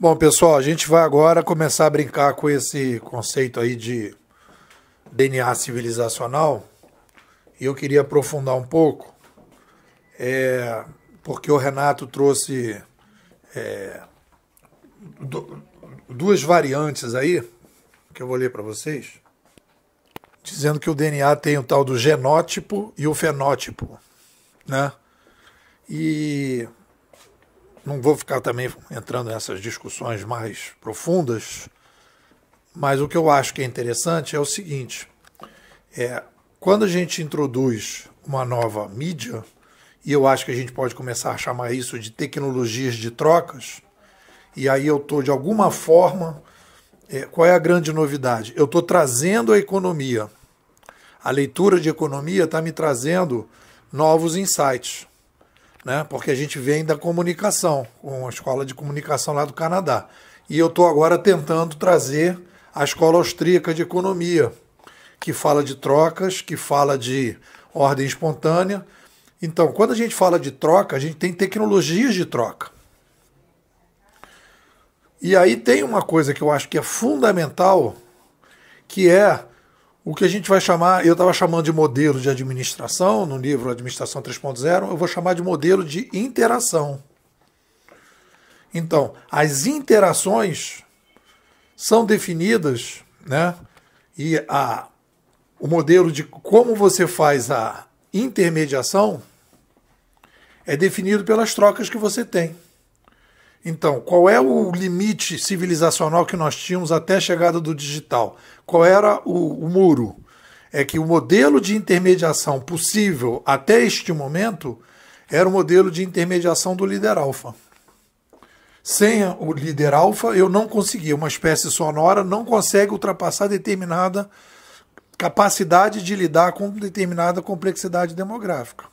Bom, pessoal, a gente vai agora começar a brincar com esse conceito aí de DNA civilizacional. E eu queria aprofundar um pouco, é, porque o Renato trouxe é, duas variantes aí, que eu vou ler para vocês, dizendo que o DNA tem o tal do genótipo e o fenótipo, né? E não vou ficar também entrando nessas discussões mais profundas, mas o que eu acho que é interessante é o seguinte: é, quando a gente introduz uma nova mídia, e eu acho que a gente pode começar a chamar isso de tecnologias de trocas, e aí eu estou de alguma forma. É, qual é a grande novidade? Eu estou trazendo a economia. A leitura de economia está me trazendo novos insights né? Porque a gente vem da comunicação, uma escola de comunicação lá do Canadá. E eu estou agora tentando trazer a escola austríaca de economia, que fala de trocas, que fala de ordem espontânea. Então, quando a gente fala de troca, a gente tem tecnologias de troca. E aí tem uma coisa que eu acho que é fundamental, que é o que a gente vai chamar, eu estava chamando de modelo de administração, no livro Administração 3.0, eu vou chamar de modelo de interação. Então, as interações são definidas, né? E a, o modelo de como você faz a intermediação é definido pelas trocas que você tem. Então, qual é o limite civilizacional que nós tínhamos até a chegada do digital? Qual era o, o muro? É que o modelo de intermediação possível até este momento era o modelo de intermediação do líder alfa. Sem o líder alfa, eu não conseguia. Uma espécie sonora não consegue ultrapassar determinada capacidade de lidar com determinada complexidade demográfica.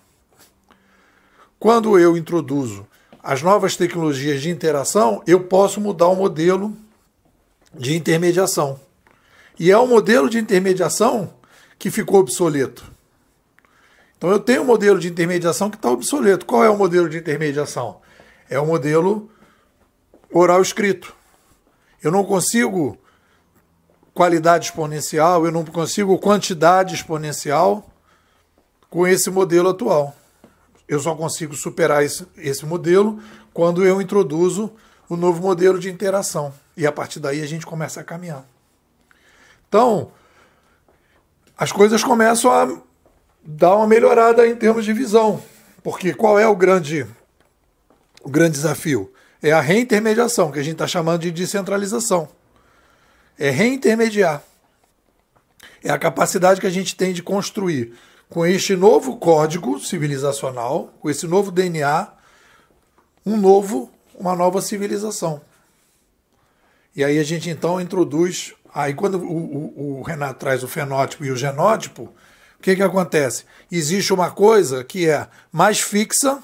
Quando eu introduzo as novas tecnologias de interação, eu posso mudar o modelo de intermediação. E é um modelo de intermediação que ficou obsoleto. Então eu tenho um modelo de intermediação que está obsoleto. Qual é o modelo de intermediação? É o modelo oral escrito. Eu não consigo qualidade exponencial, eu não consigo quantidade exponencial com esse modelo atual. Eu só consigo superar esse, esse modelo quando eu introduzo o novo modelo de interação. E a partir daí a gente começa a caminhar. Então, as coisas começam a dar uma melhorada em termos de visão. Porque qual é o grande, o grande desafio? É a reintermediação, que a gente está chamando de descentralização. É reintermediar. É a capacidade que a gente tem de construir com este novo código civilizacional, com esse novo DNA, um novo, uma nova civilização. E aí a gente então introduz. Aí quando o, o, o Renato traz o fenótipo e o genótipo, o que, que acontece? Existe uma coisa que é mais fixa,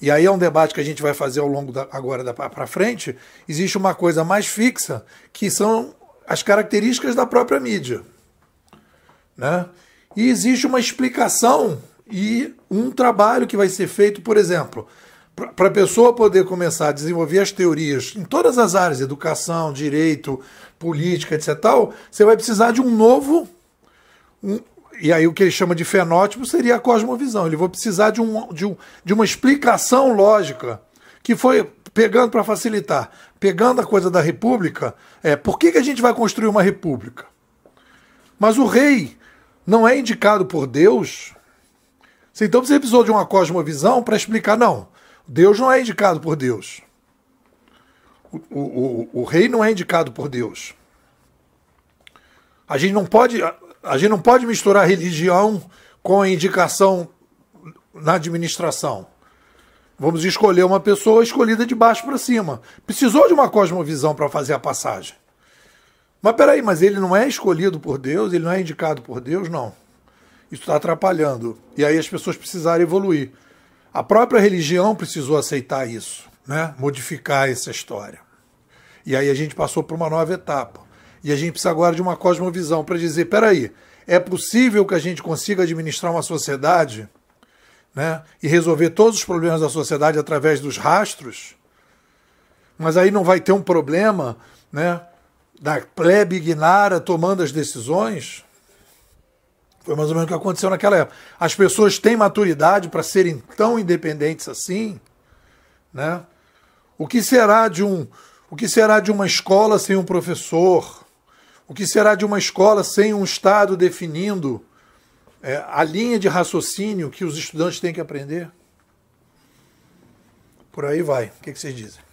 e aí é um debate que a gente vai fazer ao longo da, agora da, para frente. Existe uma coisa mais fixa que são as características da própria mídia. Né? E existe uma explicação e um trabalho que vai ser feito, por exemplo, para a pessoa poder começar a desenvolver as teorias em todas as áreas, educação, direito, política, etc. Tal, você vai precisar de um novo. Um, e aí o que ele chama de fenótipo seria a cosmovisão. Ele vai precisar de, um, de, um, de uma explicação lógica que foi pegando para facilitar, pegando a coisa da república, é por que, que a gente vai construir uma república? Mas o rei não é indicado por Deus, você então você precisou de uma cosmovisão para explicar, não, Deus não é indicado por Deus. O, o, o, o rei não é indicado por Deus. A gente não pode, a, a gente não pode misturar religião com a indicação na administração. Vamos escolher uma pessoa escolhida de baixo para cima. Precisou de uma cosmovisão para fazer a passagem. Mas peraí, mas ele não é escolhido por Deus, ele não é indicado por Deus, não. Isso está atrapalhando. E aí as pessoas precisaram evoluir. A própria religião precisou aceitar isso, né? modificar essa história. E aí a gente passou por uma nova etapa. E a gente precisa agora de uma cosmovisão para dizer: peraí, é possível que a gente consiga administrar uma sociedade né? e resolver todos os problemas da sociedade através dos rastros, mas aí não vai ter um problema né? da plebe ignara tomando as decisões. Foi mais ou menos o que aconteceu naquela época. As pessoas têm maturidade para serem tão independentes assim, né? O que será de um, o que será de uma escola sem um professor? O que será de uma escola sem um Estado definindo é, a linha de raciocínio que os estudantes têm que aprender? Por aí vai. O que, que vocês dizem?